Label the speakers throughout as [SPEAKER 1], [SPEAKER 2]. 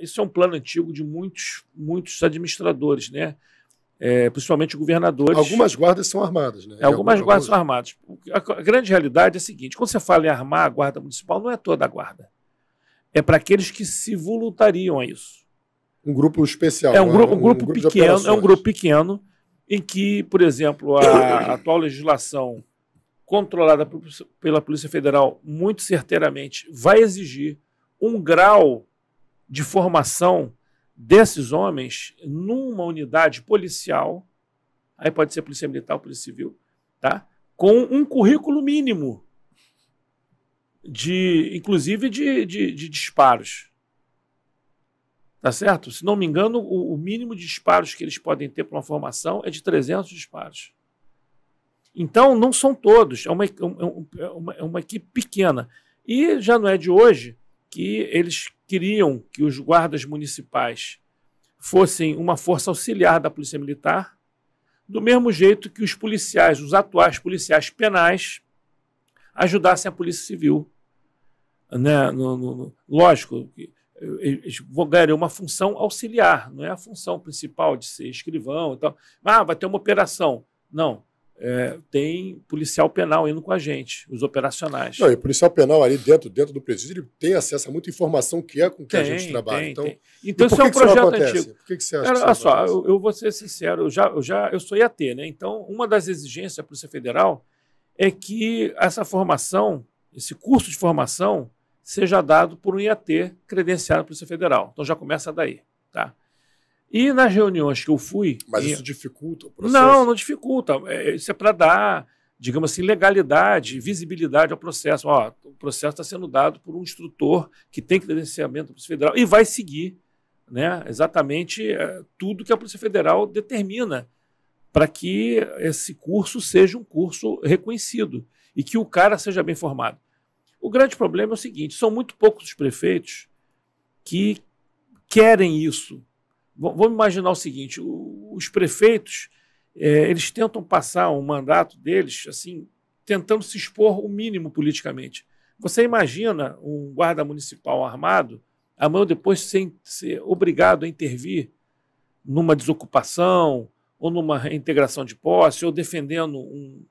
[SPEAKER 1] Isso é um plano antigo de muitos, muitos administradores, né? É, principalmente
[SPEAKER 2] governadores.
[SPEAKER 1] Algumas guardas são armadas, né? É, algumas, algumas guardas são armadas. A grande realidade é a seguinte: quando você fala em armar a guarda municipal, não é toda a guarda. É para aqueles que se voluntariam a isso.
[SPEAKER 2] Um grupo especial. É um, né? gru um, um grupo, grupo pequeno, é um grupo
[SPEAKER 1] pequeno em que, por exemplo, a atual legislação controlada pela Polícia Federal muito certeiramente vai exigir um grau de formação desses homens numa unidade policial, aí pode ser polícia militar ou polícia civil, tá? com um currículo mínimo de, inclusive, de, de, de disparos. Tá certo? Se não me engano, o, o mínimo de disparos que eles podem ter para uma formação é de 300 disparos. Então, não são todos, é uma, é uma, é, é uma equipe pequena. E já não é de hoje que eles queriam que os guardas municipais fossem uma força auxiliar da Polícia Militar, do mesmo jeito que os policiais, os atuais policiais penais, ajudassem a Polícia Civil. Né? No, no, no, lógico, eles ganhariam uma função auxiliar, não é a função principal de ser escrivão. Então, ah, vai ter uma operação. Não, é, tem policial penal indo com a gente, os operacionais. Não, e o
[SPEAKER 2] policial penal ali dentro, dentro do presídio, ele tem acesso a muita informação que é com que tem, a gente trabalha. Tem, então, tem. então isso é um projeto antigo. Por que, que você acha Olha só, eu,
[SPEAKER 1] eu, vou ser sincero, eu já, eu já eu sou IAT, né? Então, uma das exigências da Polícia Federal é que essa formação, esse curso de formação, seja dado por um IAT credenciado na Polícia Federal. Então já começa daí. Tá? E nas reuniões que eu fui. Mas e... isso dificulta o processo? Não, não dificulta. É, é, isso é para dar, digamos assim, legalidade, visibilidade ao processo. Ó, o processo está sendo dado por um instrutor que tem credenciamento da Polícia Federal e vai seguir né, exatamente é, tudo que a Polícia Federal determina para que esse curso seja um curso reconhecido e que o cara seja bem formado. O grande problema é o seguinte: são muito poucos os prefeitos que querem isso, Vamos imaginar o seguinte: os prefeitos é, eles tentam passar o um mandato deles assim, tentando se expor o mínimo politicamente. Você imagina um guarda municipal armado amanhã depois ser, ser obrigado a intervir numa desocupação ou numa reintegração de posse ou defendendo um,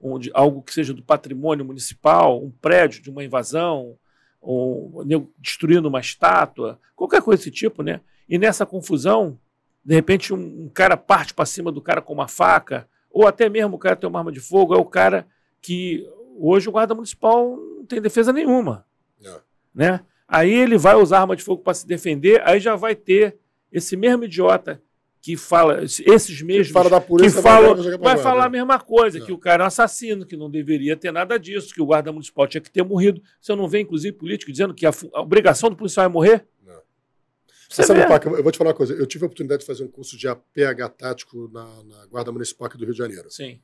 [SPEAKER 1] um, algo que seja do patrimônio municipal, um prédio de uma invasão, ou destruindo uma estátua, qualquer coisa desse tipo, né? E nessa confusão, de repente, um, um cara parte para cima do cara com uma faca, ou até mesmo o cara tem uma arma de fogo, é o cara que hoje o guarda municipal não tem defesa nenhuma. É. Né? Aí ele vai usar arma de fogo para se defender, aí já vai ter esse mesmo idiota que fala, esses mesmos que, fala da polícia, que falam, vai, vai falar a mesma coisa, é. que o cara é um assassino, que não deveria ter nada disso, que o guarda municipal tinha que ter morrido. Você não vê, inclusive, político dizendo que a, a obrigação do policial é morrer?
[SPEAKER 2] Você, sabe, Paca, eu vou te falar uma coisa. Eu tive a oportunidade de fazer um curso de APH tático na, na Guarda Municipal aqui do Rio de Janeiro. Sim.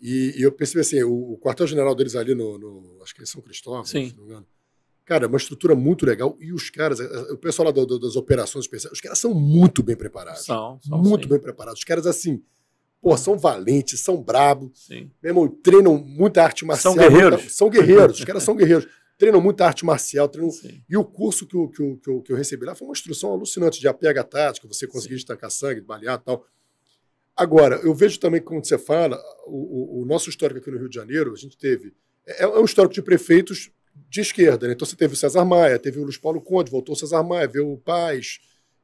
[SPEAKER 2] E, e eu percebi assim, o, o quartel-general deles ali no, no, acho que é São Cristóvão, Sim. se não me engano. Cara, é uma estrutura muito legal. E os caras, é, é, o pessoal lá do, do, das operações especiais, os caras são muito bem preparados. São, são Muito sim. bem preparados. Os caras, assim, pô, são valentes, são brabos. Sim. Meu treinam muita arte marcial. São guerreiros. Muita, são guerreiros. os caras são guerreiros treinam muita arte marcial. Treinam... E o curso que eu, que, eu, que, eu, que eu recebi lá foi uma instrução alucinante de apega tática, você conseguir estancar destacar sangue, balear e tal. Agora, eu vejo também, como você fala, o, o, nosso histórico aqui no Rio de Janeiro, a gente teve. É, é um histórico de prefeitos de esquerda, né? Então você teve o César Maia, teve o Luiz Paulo Conde, voltou o César Maia, veio o Paz,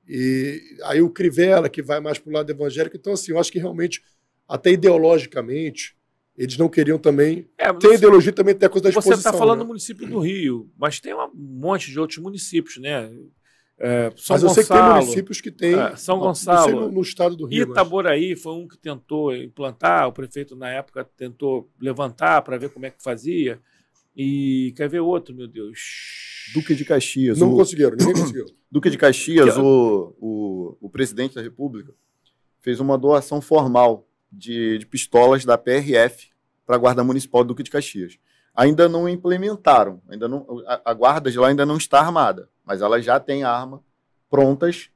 [SPEAKER 2] e aí o Crivella, que vai mais para o lado evangélico. Então, assim, eu acho que realmente, até ideologicamente, eles não queriam também. É, tem ideologia também tem a coisa da tá exposição. Você está falando né? do município
[SPEAKER 1] do Rio, mas tem um monte de outros municípios, né? É, São mas Gonçalo, sei que tem municípios que têm. É, São Gonçalo. No, no, estado do Rio. Itaboraí mas... foi um que tentou implantar, o prefeito na época tentou levantar para ver como é que fazia. E quer ver outro, meu Deus?
[SPEAKER 2] Duque de Caxias. Não o... conseguiram, ninguém conseguiu. Duque de Caxias, que... o, o, o presidente da República, fez uma doação formal de, de pistolas da PRF para a Guarda Municipal do Duque de Caxias. Ainda não implementaram, ainda não, a, a guarda de lá ainda não está armada, mas ela já tem arma prontas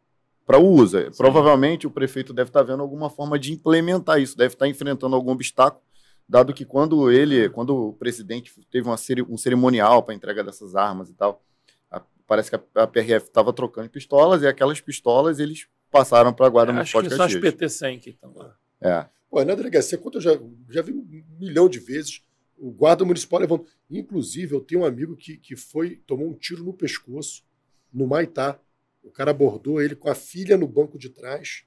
[SPEAKER 2] para o uso. Sim. Provavelmente o prefeito deve estar tá vendo alguma forma de implementar isso, deve estar tá enfrentando algum obstáculo, dado que quando ele, quando o presidente teve uma, um cerimonial para entrega dessas armas e tal, a, parece que a, a PRF estava trocando pistolas e aquelas pistolas eles passaram para a guarda é, municipal de Caxias. Acho que só as
[SPEAKER 1] PT-100 que estão lá. É.
[SPEAKER 2] Olha, na delegacia, quanto eu já, já vi um milhão de vezes o guarda municipal levando. Inclusive, eu tenho um amigo que, que foi, tomou um tiro no pescoço, no Maitá. O cara abordou ele com a filha no banco de trás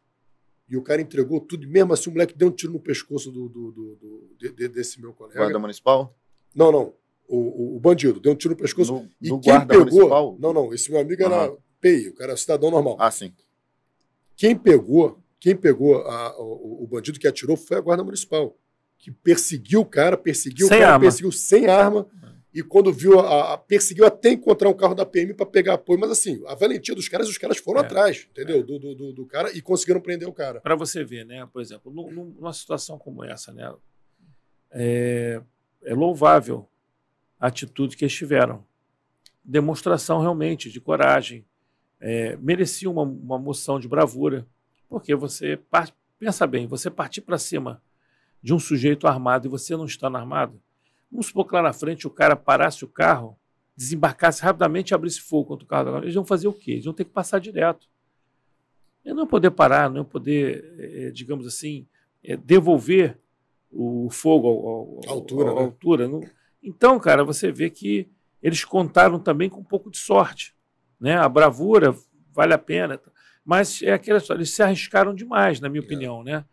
[SPEAKER 2] e o cara entregou tudo. E mesmo assim, o moleque deu um tiro no pescoço do, do, do, do de, de, desse meu colega. Guarda municipal? Não, não. O, o, o bandido deu um tiro no pescoço. No, e no quem pegou. Municipal? Não, não. Esse meu amigo era uhum. PI, o cara era é cidadão normal. Ah, sim. Quem pegou quem pegou a, o, o, bandido que atirou foi a Guarda Municipal, que perseguiu o cara, perseguiu sem o cara, arma. perseguiu sem arma. E quando viu, a, a perseguiu até encontrar um carro da PM para pegar apoio. Mas assim, a valentia dos caras, os caras foram é, atrás,
[SPEAKER 1] entendeu? É. Do, do, do, do, cara e conseguiram prender o cara. Para você ver, né? Por exemplo, numa situação como essa, né? É, é louvável a atitude que eles tiveram. Demonstração realmente de coragem. É, merecia uma, uma moção de bravura. Porque você, pensa bem, você partir para cima de um sujeito armado e você não estando armado, vamos supor que lá na frente o cara parasse o carro, desembarcasse rapidamente e abrisse fogo contra o carro da Eles vão fazer o quê? Eles vão ter que passar direto. E não poder parar, não poder, é, digamos assim, é, devolver o fogo ao, ao, altura. Ao, né? altura. Então, cara, você vê que eles contaram também com um pouco de sorte. Né? A bravura vale a pena. Mas é aquela história, eles se arriscaram demais, na minha é. opinião, né?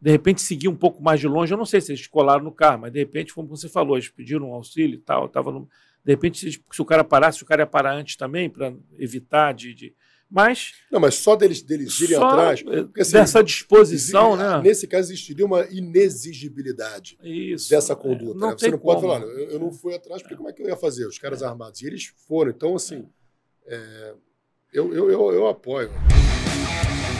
[SPEAKER 1] De repente seguir um pouco mais de longe, eu não sei se eles colaram no carro, mas de repente, como você falou, eles pediram um auxílio e tal, tava no... de repente, se, se, o cara parasse, o cara ia parar antes também, para evitar de, de...
[SPEAKER 2] Mas. Não, mas só deles, deles irem só atrás. Porque, assim, dessa disposição, né? Nesse caso, existiria uma inexigibilidade Isso, dessa é. conduta. É, não né? Você não como. pode falar, eu, eu, não fui atrás, porque é. como é que eu ia fazer? Os caras é. armados. E eles foram. Então, assim, é. eu, eu, eu, eu apoio. Thank you.